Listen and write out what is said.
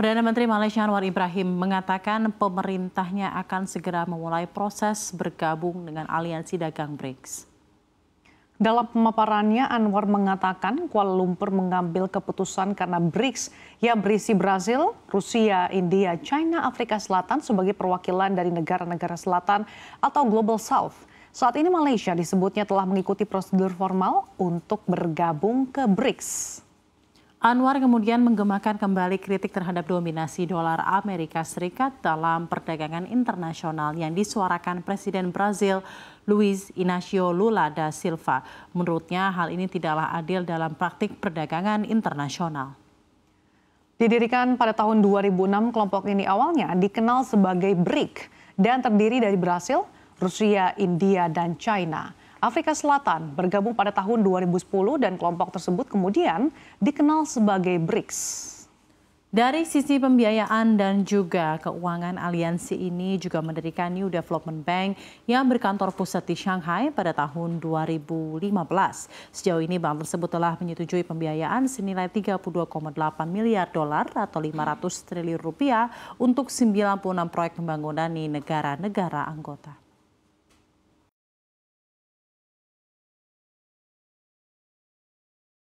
Perdana Menteri Malaysia Anwar Ibrahim mengatakan pemerintahnya akan segera memulai proses bergabung dengan aliansi dagang BRICS. Dalam pemaparannya, Anwar mengatakan Kuala Lumpur mengambil keputusan karena BRICS yang berisi Brasil, Rusia, India, China, Afrika Selatan sebagai perwakilan dari negara-negara selatan atau Global South. Saat ini Malaysia disebutnya telah mengikuti prosedur formal untuk bergabung ke BRICS. Anwar kemudian menggemakan kembali kritik terhadap dominasi dolar Amerika Serikat dalam perdagangan internasional yang disuarakan Presiden Brazil Luiz Inácio Lula da Silva. Menurutnya hal ini tidaklah adil dalam praktik perdagangan internasional. Didirikan pada tahun 2006, kelompok ini awalnya dikenal sebagai BRIC dan terdiri dari Brasil, Rusia, India, dan China. Afrika Selatan bergabung pada tahun 2010 dan kelompok tersebut kemudian dikenal sebagai BRICS. Dari sisi pembiayaan dan juga keuangan, aliansi ini juga mendirikan New Development Bank yang berkantor pusat di Shanghai pada tahun 2015. Sejauh ini bank tersebut telah menyetujui pembiayaan senilai 32,8 miliar dolar atau 500 triliun rupiah untuk 96 proyek pembangunan di negara-negara anggota.